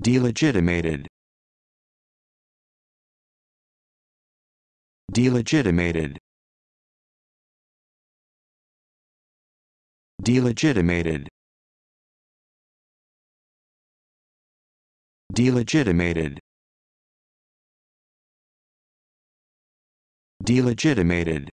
delegitimated delegitimated delegitimated delegitimated delegitimated